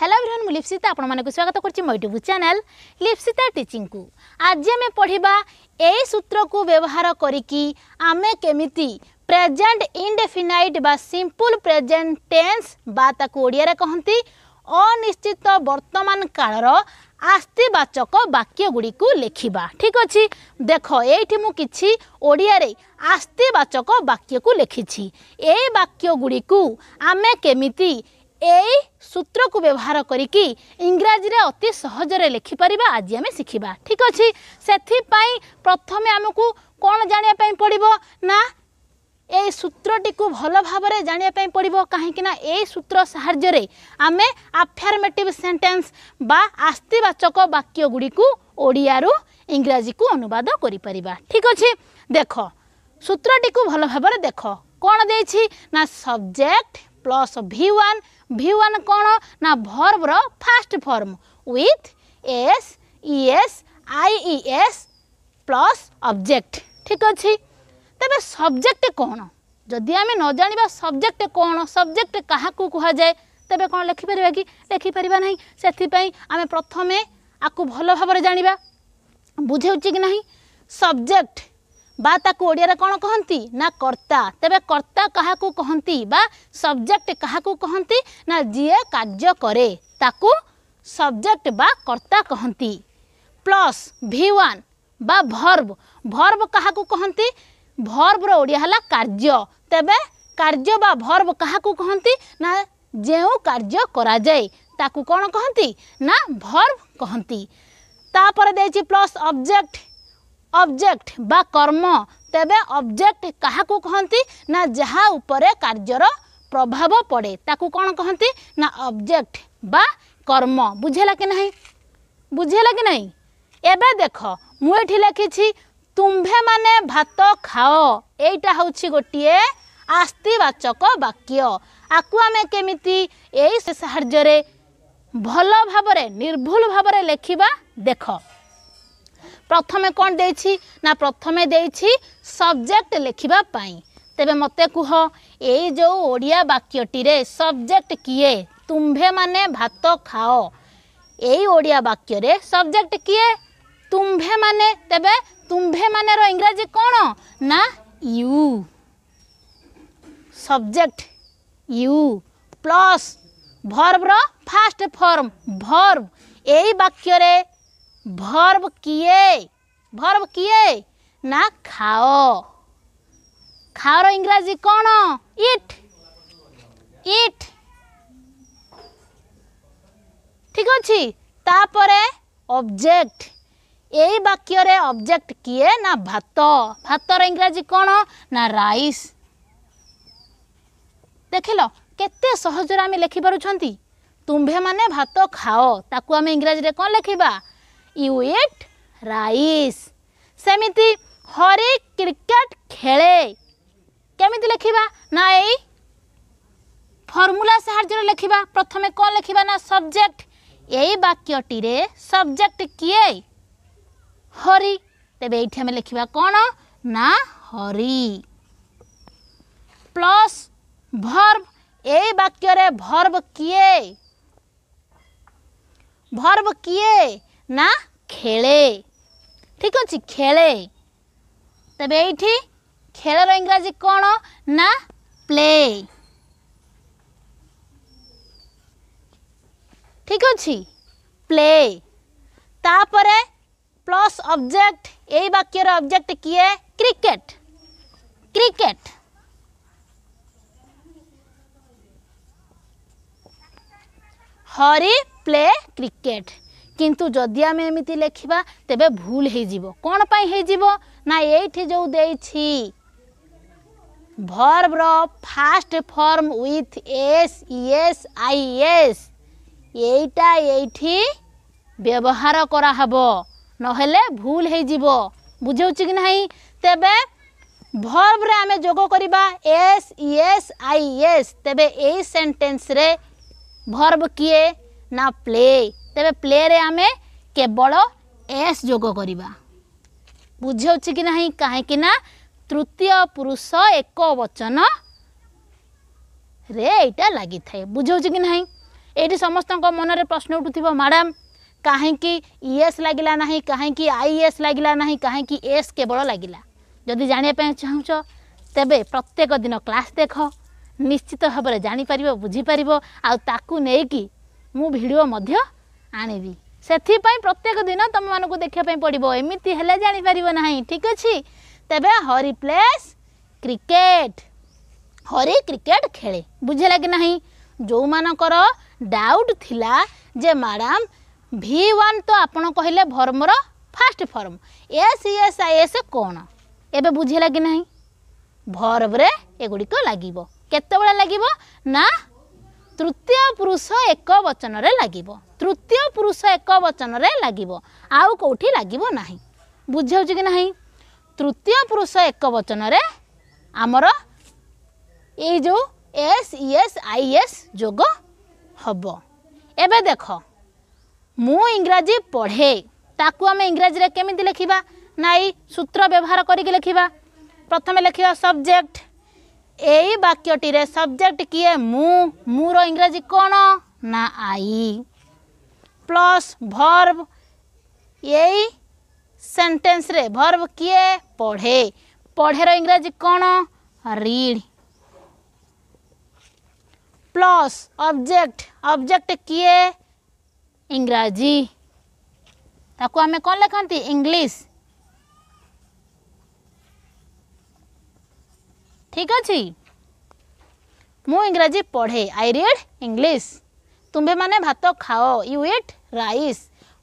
hello বিহন মু লিপসিতা আপনার স্বাগত করছি মো ইউট্যুব চ্যানেল লিপসিতা টিচিং কু আজ আমি পড়া এই সূত্রকু ব্যবহার করিকি আমি কেমিতি প্রেজেন্ট ইনডেফিনাইট বা সিম্পল প্রেজেন্ট টেন্স বা তাকে ওড়িয়ার কহতি অনিশ্চিত বর্তমান কালর আস্তিবাচক বাক্যগুড়ি লেখিবা ঠিক অছি দেখ এইটি মু কিছু ওড়িয়ারে আস্তিবাচক বাক্যকু লেখিছি এই বাক্যগুড়ি আমি কেমিতি এই ସୂତ୍ରକୁ ବ୍ୟବହାର କରିକି ଇଂରାଜୀରେ ଅତି ସହଜରେ ଲେଖିପାରିବା ଆଜି ଆମେ ଶିଖିବା ଠିକ୍ ଅଛି ସେଥିପାଇଁ ପ୍ରଥମେ ଆମକୁ କ'ଣ ଜାଣିବା ପାଇଁ ପଡ଼ିବ ନା এই সূত্রটিকু ভালো ভাবে জাঁয়া পড়ব কিনা এই সূত্র সাহায্যে আমি আফ্যারমেটিভ সেটেন্স বা আস্তিবাচক বাক্যগুড়ি ওড়িয়ার ইংরাজী অনুবাদ করে পারা ঠিক আছে দেখ সূত্রটিকু ভালো ভাবে দেখ কোণ দিয়েছি না subject plus V one V one କ'ଣ ନା ଭର୍ବର first form with S ES IES plus object ଠିକ୍ ଅଛି ତେବେ ସବଜେକ୍ଟ କ'ଣ ଯଦି ଆମେ ନ ଜାଣିବା ସବଜେକ୍ଟ କ'ଣ ସବଜେକ୍ଟ କାହାକୁ କୁହାଯାଏ ତେବେ କ'ଣ ଲେଖିପାରିବା କି ଲେଖିପାରିବା ନାହିଁ ସେଥିପାଇଁ ଆମେ ପ୍ରଥମେ ଆକୁ ଭଲ ଭାବରେ ଜାଣିବା ବୁଝେଉଛି କି ନାହିଁ ସବଜେକ୍ଟ বা তাকে ওড়িয়ার কোণ কহতি না কর্তা তেবে কর্তা কাহা কহতি বা সবজেক্ট কাহা কহতি না যিয়ে কার্য করে তাকে সবজেক্ট বা কর্তা কহতি প্লস ভি ওয়ান বা ভর্ব ভর্ব কাহা কহতি ভর্বর ওড়িয়া হল কার্য তেবে কার্য বা ভর্ব কাহা কহতি না যে ଯେଉଁ করা যায় তাকে কোণ কহতি না ভর্ব কহতি তাপরে দিয়েছি প্লস অবজেক্ট অবজেক্ট বা কর্ম তেবে অবজেক্ট কাহাকু কহতি না যাহা উপরে কার্যর প্রভাব পড়ে তাকু কোণ কহতি না অবজেক্ট বা কর্ম বুঝেলা কি না বুঝেলা কি না এবে দেখ মু এটি লিখিছি তুম্ভে মানে ভাত খাও এইটা হচ্ছে গোটিয়ে আস্তিবাচক বাক্য আকু আমি কেমিতি এই সাহায্যে ভাল ভাবে নির্ভুল ভাবে লেখিবা দেখ প্রথমে কোণ দিয়েছি না প্রথমে দিয়েছি সবজেক্ট লেখিবা পাই তেবে মতে কুহ এই যে ওড়িয়া বাক্যটিরে সবজেক্ট কিয়ে তুম্ভে মানে ভাত খাও এই ওড়িয়া বাক্যরে সবজেক্ট কিয়ে তুম্ভে মানে তেবে তুম্ভে মানে ইংরাজি কোণ না ইউ সবজেক্ট ইউ প্লস ভর্বর ফার্স্ট ফর্ম ভর্ব এই বাক্যরে ভর্ব কিয়ে ভর্ব কিয়ে না খাও খাওয়ার ইংরাজি কোণ ইট ইট ঠিক আছে তাপরে অবজেক্ট এই বাক্যরে অবজেক্ট কিয়ে না ভাত ভাতর ইংরাজি কোণ না রাইস দেখিল কেতে সহজরে আমি লেখিপারুচ্ছি তুম্ভে মানে ভাত খাও তাকে আমি ইংরাজিরে কম লেখিবা यू इट राइस सेमती हरी क्रिकेट खेले केमी लिखा ना ये फर्मूला साहय लिखा प्रथम कौन लिखा ना सब्जेक्ट यक्यटी सब्जेक्ट किए हरी तेब ये लिखा कौन ना हरी प्लस भर्ब ए वाक्य भर्ब किए भर्ब किए ना खेले ठीक अच्छे खेले तेब ये खेल रंगराजी कौन ना प्ले ठीक अच्छे प्ले तापरे प्लस ऑब्जेक्ट यही वाक्यर ऑब्जेक्ट किए cricket cricket Hari play cricket কিন্তু যদি আমি এমিতি লেখিবা তেবে ভুল হয়েযিব কোন পাই হয়েযিব না এইটি যে দেইছি ভর্বর first form with S ES I S এইটা এইটি ব্যবহার করা হব নহলে ভুল হয়েযিব বুঝাউছি কি না তেবে ভর্বরে আমি যোগ করিবা এস ইএস আই এস তেবে এই সেন্টেন্সরে ভর্ব কিয়ে না প্লে ତେବେ ପ୍ଲେରେ ଆମେ କେବଳ ଏସ୍ ଯୋଗ କରିବା ବୁଝାଉଛି କି ନାହିଁ କାହିଁକି ନା ତୃତୀୟ ପୁରୁଷ ଏକ ବଚନରେ ଏଇଟା ଲାଗିଥାଏ ବୁଝାଉଛି କି ନାହିଁ ଏଇଠି ସମସ୍ତଙ୍କ ମନରେ ପ୍ରଶ୍ନ ଉଠୁଥିବ ମ୍ୟାଡ଼ାମ୍ କାହିଁକି ଇଏସ୍ ଲାଗିଲା ନାହିଁ କାହିଁକି ଆଇଏସ୍ ଲାଗିଲା ନାହିଁ କାହିଁକି ଏସ୍ କେବଳ ଲାଗିଲା ଯଦି ଜାଣିବା ପାଇଁ ଚାହୁଁଛ ତେବେ ପ୍ରତ୍ୟେକ ଦିନ କ୍ଲାସ୍ ଦେଖ ନିଶ୍ଚିତ ଭାବରେ ଜାଣିପାରିବ ବୁଝିପାରିବ ଆଉ ତାକୁ ନେଇକି ମୁଁ ଭିଡ଼ିଓ ମଧ୍ୟ ଆଣିବି ସେଥିପାଇଁ ପ୍ରତ୍ୟେକ ଦିନ ତୁମମାନଙ୍କୁ ଦେଖିବା ପାଇଁ ପଡ଼ିବ ଏମିତି ହେଲେ ଜାଣିପାରିବ ନାହିଁ ଠିକ୍ ଅଛି ତେବେ Hari plays cricket Hari cricket ଖେଳେ ବୁଝିଲା କି ନାହିଁ ଯେଉଁମାନଙ୍କର ଡାଉଟ୍ ଥିଲା ଯେ ମ୍ୟାଡ଼ାମ୍ ଭି ୱାନ୍ ତ ଆପଣ କହିଲେ ଫର୍ମର first form S S I S କ'ଣ ଏବେ ବୁଝିଲା କି ନାହିଁ ଭର୍ବରେ ଏଗୁଡ଼ିକ ଲାଗିବ କେତେବେଳେ ଲାଗିବ ନା তৃতীয় পুৰুষ এক বচনৰে লাগিব তৃতীয় পুৰুষ এক বচনৰে লাগিব আৰু কোঠি লাগিব নাই বুজাওছে কি নাই তৃতীয় পুৰুষ এক বচনৰে আমাৰ এই যে এছ ই এছ আই এছ যোগ হ'ব এবে দেখ মু ইংৰাজী পঢ়ে তাক আমি ইংৰাজীৰে কেমি লিখিবা নাই সূত্ৰ ব্যৱহাৰ কৰি লিখিবা প্ৰথমে লিখিবা ছবজেক্ট वाक्यटी सब्जेक्ट किए मु इंग्राजी कौन ना आई प्लस भर्व यही सेंटेंस रे भर्व किए पढ़े पढ़े इंग्राजी कौन रीड प्लस ऑब्जेक्ट ऑब्जेक्ट किए इंग्राजी ताको आम कौन लिखा इंग्लिश ঠিক ଅଛି ମୁଁ ଇଂରାଜୀ ପଢ଼େ ଆଇ ରିଡ୍ ଇଂଲିଶ ତୁମ୍ଭେମାନେ ଭାତ ଖାଅ you eat rice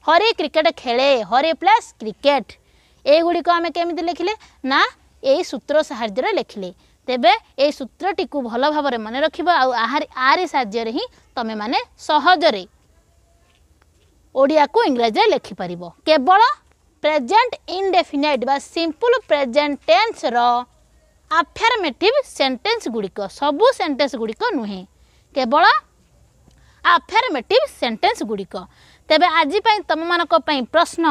Hari cricket ଖେଳେ ହରି ପ୍ଲସ୍ କ୍ରିକେଟ୍ ଏଗୁଡ଼ିକ ଆମେ କେମିତି ଲେଖିଲେ ନା ଏଇ ସୂତ୍ର ସାହାଯ୍ୟରେ ଲେଖିଲେ ତେବେ ଏଇ ସୂତ୍ରଟିକୁ ଭଲ ଭାବରେ ମନେ ରଖିବ ଆଉ ଆରି ସାହାଯ୍ୟରେ ହିଁ ତୁମେମାନେ ସହଜରେ ଓଡ଼ିଆକୁ ଇଂରାଜୀରେ ଲେଖିପାରିବ କେବଳ ପ୍ରେଜେଣ୍ଟ ଇନଡେଫିନାଇଟ୍ ବା ସିମ୍ପଲ୍ ପ୍ରେଜେଣ୍ଟ ଟେନ୍ସର ଆଫେରମେଟିଭ୍ ସେଣ୍ଟେନ୍ସ ଗୁଡ଼ିକ ସବୁ ସେଣ୍ଟେନ୍ସ ଗୁଡ଼ିକ ନୁହେଁ କେବଳ ଆଫେରମେଟିଭ୍ ସେଣ୍ଟେନ୍ସ ଗୁଡ଼ିକ ତେବେ ଆଜି ପାଇଁ ତୁମମାନଙ୍କ ପାଇଁ ପ୍ରଶ୍ନ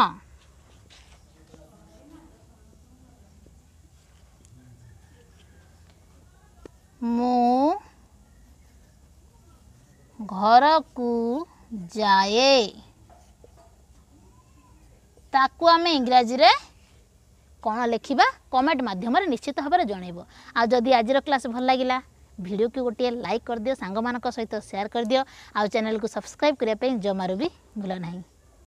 ମୁଁ ଘରକୁ ଯାଏ ତାକୁ ଆମେ ଇଂରାଜୀରେ କ'ଣ ଲେଖିବା କମେଣ୍ଟ ମାଧ୍ୟମରେ ନିଶ୍ଚିତ ଭାବରେ ଜଣେଇବ ଆଉ ଯଦି ଆଜିର କ୍ଲାସ୍ ଭଲ ଲାଗିଲା ଭିଡ଼ିଓକୁ ଗୋଟିଏ ଲାଇକ୍ କରିଦିଅ ସାଙ୍ଗମାନଙ୍କ ସହିତ ସେୟାର କରିଦିଅ ଆଉ ଚ୍ୟାନେଲକୁ ସବସ୍କ୍ରାଇବ୍ କରିବା ପାଇଁ ଜମାରୁ ବି ଭୁଲ ନାହିଁ